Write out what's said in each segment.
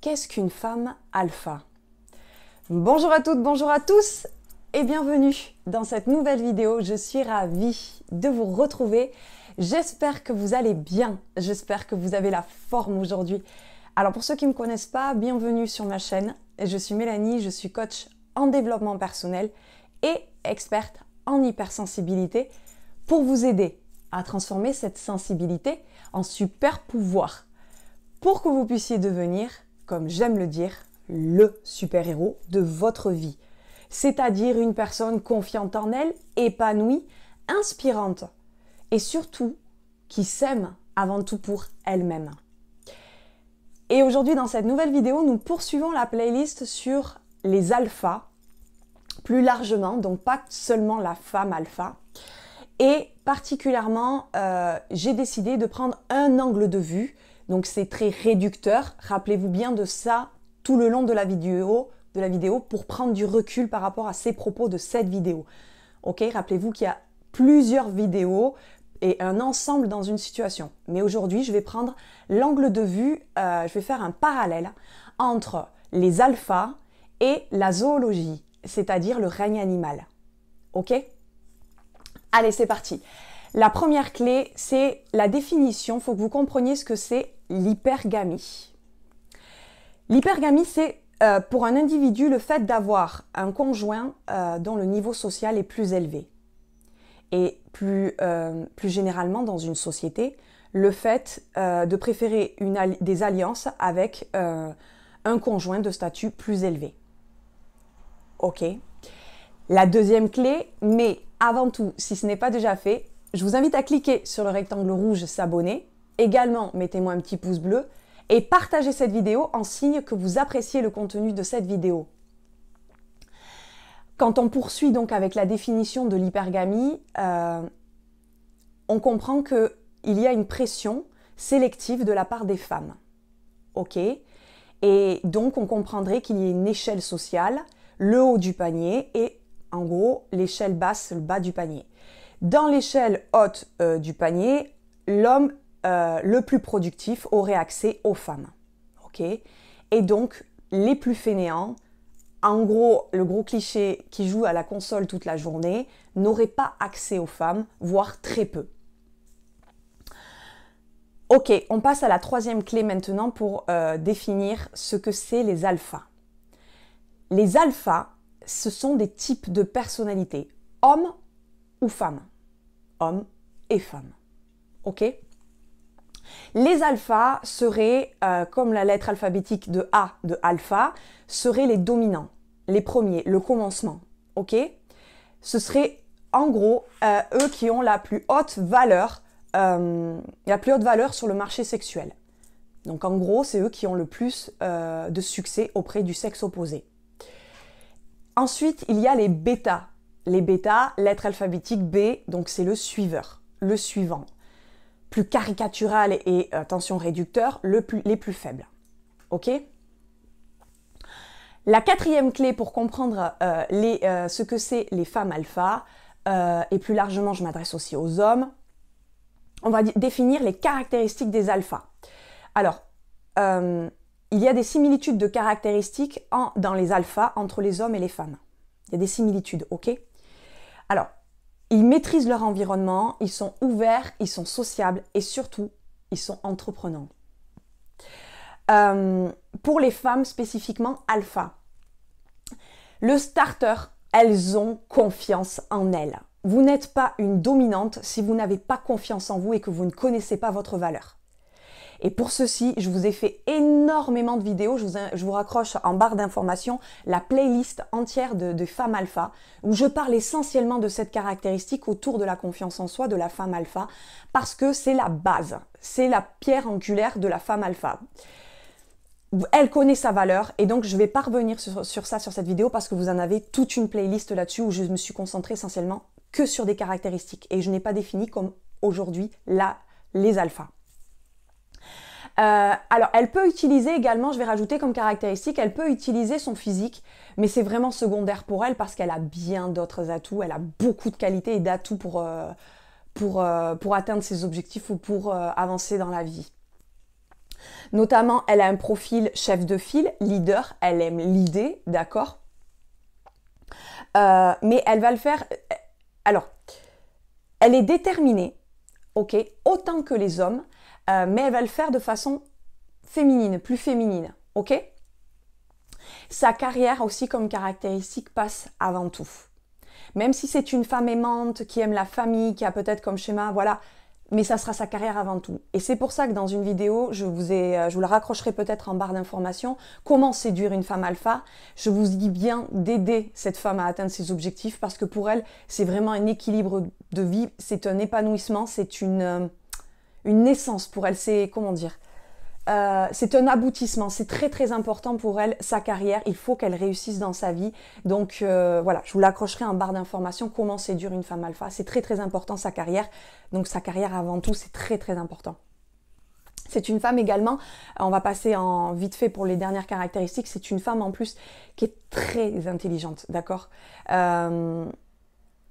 Qu'est-ce qu'une femme alpha Bonjour à toutes, bonjour à tous et bienvenue dans cette nouvelle vidéo. Je suis ravie de vous retrouver. J'espère que vous allez bien. J'espère que vous avez la forme aujourd'hui. Alors pour ceux qui ne me connaissent pas, bienvenue sur ma chaîne. Je suis Mélanie, je suis coach en développement personnel et experte en hypersensibilité pour vous aider à transformer cette sensibilité en super pouvoir pour que vous puissiez devenir comme j'aime le dire, le super-héros de votre vie. C'est-à-dire une personne confiante en elle, épanouie, inspirante et surtout qui s'aime avant tout pour elle-même. Et aujourd'hui dans cette nouvelle vidéo, nous poursuivons la playlist sur les alphas, plus largement, donc pas seulement la femme alpha. Et particulièrement, euh, j'ai décidé de prendre un angle de vue donc c'est très réducteur. Rappelez-vous bien de ça tout le long de la vidéo, de la vidéo pour prendre du recul par rapport à ces propos de cette vidéo. Ok, rappelez-vous qu'il y a plusieurs vidéos et un ensemble dans une situation. Mais aujourd'hui, je vais prendre l'angle de vue, euh, je vais faire un parallèle entre les alphas et la zoologie, c'est-à-dire le règne animal. Ok Allez, c'est parti. La première clé, c'est la définition. Il faut que vous compreniez ce que c'est l'hypergamie. L'hypergamie, c'est euh, pour un individu le fait d'avoir un conjoint euh, dont le niveau social est plus élevé. Et plus, euh, plus généralement dans une société, le fait de préférer une, des alliances avec un conjoint de statut plus élevé. OK. La deuxième clé, mais avant tout, si ce n'est pas déjà fait, je vous invite à cliquer sur le rectangle rouge s'abonner. Également, mettez-moi un petit pouce bleu et partagez cette vidéo en signe que vous appréciez le contenu de cette vidéo. Quand on poursuit donc avec la définition de l'hypergamie, euh, on comprend qu'il y a une pression sélective de la part des femmes. OK Et donc on comprendrait qu'il y ait une échelle sociale, le haut du panier et en gros l'échelle basse, le bas du panier. Dans l'échelle haute euh, du panier, l'homme euh, le plus productif aurait accès aux femmes. ok Et donc, les plus fainéants, en gros, le gros cliché qui joue à la console toute la journée, n'aurait pas accès aux femmes, voire très peu. Ok, on passe à la troisième clé maintenant pour euh, définir ce que c'est les alphas. Les alphas, ce sont des types de personnalités, hommes femmes. Hommes et femmes. Ok les alphas seraient, euh, comme la lettre alphabétique de A de alpha, seraient les dominants, les premiers, le commencement. Ok Ce serait en gros euh, eux qui ont la plus haute valeur, euh, la plus haute valeur sur le marché sexuel. Donc en gros, c'est eux qui ont le plus de succès auprès du sexe opposé. Ensuite, il y a les bêtas les bêta, lettre alphabétique B, donc c'est le suiveur, le suivant. Plus caricatural et attention réducteur, le les plus faibles. Ok La quatrième clé pour comprendre euh, euh, ce que c'est les femmes alpha, euh, et plus largement je m'adresse aussi aux hommes, on va définir les caractéristiques des alphas. Alors, il y a des similitudes de caractéristiques en, dans les alphas entre les hommes et les femmes. Il y a des similitudes, ok alors, ils maîtrisent leur environnement, ils sont ouverts, ils sont sociables et surtout, ils sont entreprenants. Euh, pour les femmes spécifiquement alpha, le starter, elles ont confiance en elles. Vous n'êtes pas une dominante si vous n'avez pas confiance en vous et que vous ne connaissez pas votre valeur. Et pour ceci, je vous ai fait énormément de vidéos. Je vous, raccroche en barre d'informations la playlist entière de, Femme femmes alpha, où je parle essentiellement de cette caractéristique autour de la confiance en soi de la femme alpha, parce que c'est la base, c'est la pierre angulaire de la femme alpha elle connaît sa valeur et donc je vais pas revenir sur, sur, ça sur cette vidéo parce que vous en avez toute une playlist là-dessus où je me suis concentrée essentiellement que sur des caractéristiques et je n'ai pas défini comme aujourd'hui là les alphas. Euh, alors, elle peut utiliser également, je vais rajouter comme caractéristique, elle peut utiliser son physique, mais c'est vraiment secondaire pour elle parce qu'elle a bien d'autres atouts, elle a beaucoup de qualités et d'atouts pour, euh, euh, pour, atteindre ses objectifs ou pour avancer dans la vie. Notamment, elle a un profil chef de file, leader, elle aime l'idée, d'accord Mais elle va le faire... Alors, elle est déterminée, ok, autant que les hommes, euh, mais elle va le faire de façon féminine, plus féminine, ok Sa carrière aussi comme caractéristique passe avant tout. Même si c'est une femme aimante, qui aime la famille, qui a peut-être comme schéma, voilà, mais ça sera sa carrière avant tout. Et c'est pour ça que dans une vidéo, je vous, euh, je vous la raccrocherai peut-être en barre d'informations, comment séduire une femme alpha. Je vous dis bien d'aider cette femme à atteindre ses objectifs parce que pour elle, c'est vraiment un équilibre de vie, c'est un épanouissement, c'est une, euh, une naissance pour elle. C'est comment dire euh, c'est un aboutissement, c'est très très important pour elle, sa carrière, il faut qu'elle réussisse dans sa vie. Donc euh, voilà, je vous l'accrocherai en barre d'informations, comment séduire une femme alpha, c'est très très important sa carrière. Donc sa carrière avant tout, c'est très très important. C'est une femme également, euh, on va passer en vite fait pour les dernières caractéristiques, c'est une femme en plus qui est très intelligente, d'accord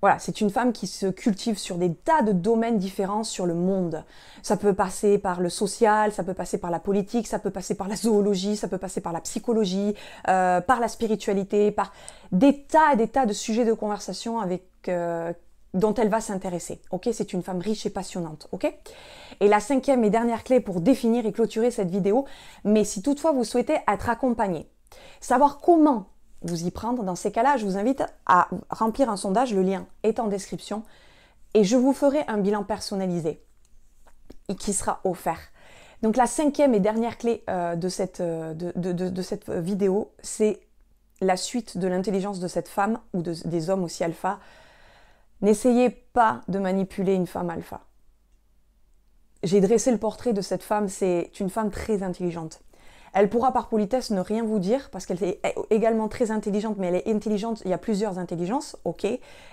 voilà, c'est une femme qui se cultive sur des tas de domaines différents sur le monde. Ça peut passer par le social, ça peut passer par la politique, ça peut passer par la zoologie, ça peut passer par la psychologie, euh, par la spiritualité, par des tas et des tas de sujets de conversation avec euh, dont elle va s'intéresser. Ok, c'est une femme riche et passionnante. Ok. Et la cinquième et dernière clé pour définir et clôturer cette vidéo, mais si toutefois vous souhaitez être accompagné, savoir comment vous y prendre dans ces cas-là. Je vous invite à remplir un sondage, le lien est en description, et je vous ferai un bilan personnalisé qui sera offert. Donc la cinquième et dernière clé euh, de, cette, euh, de, cette, vidéo, c'est la suite de l'intelligence de cette femme ou des hommes aussi alpha. N'essayez pas de manipuler une femme alpha. J'ai dressé le portrait de cette femme, c'est une femme très intelligente. Elle pourra par politesse ne rien vous dire parce qu'elle est également très intelligente, mais elle est intelligente, il y a plusieurs intelligences, ok,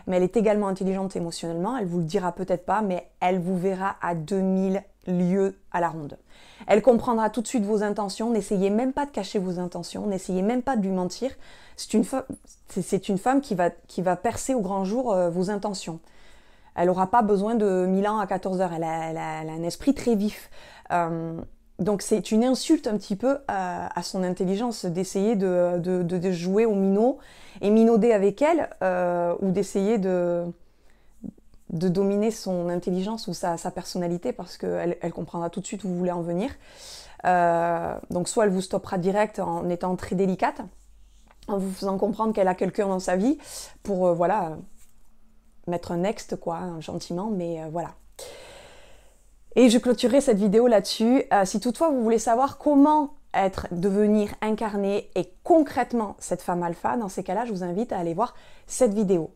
mais elle est également intelligente émotionnellement, elle vous le dira peut-être pas, mais elle vous verra à 2000 lieues à la ronde. Elle comprendra tout de suite vos intentions, n'essayez même pas de cacher vos intentions, n'essayez même pas de lui mentir. C'est une, femme qui va, qui va percer au grand jour euh, vos intentions. Elle n'aura pas besoin de ans à 14 heures, elle a, un esprit très vif. Euh, donc c'est une insulte un petit peu à, son intelligence d'essayer de, jouer au minot et minauder avec elle euh, ou d'essayer de, dominer son intelligence ou sa, personnalité parce qu'elle comprendra tout de suite où vous voulez en venir. Euh, donc soit elle vous stoppera direct en étant très délicate, en vous faisant comprendre qu'elle a quelqu'un dans sa vie pour euh, voilà mettre un next quoi, gentiment, mais voilà. Et je clôturerai cette vidéo là-dessus. Euh, si toutefois vous voulez savoir comment être, devenir, incarnée et concrètement cette femme alpha, dans ces cas-là, je vous invite à aller voir cette vidéo.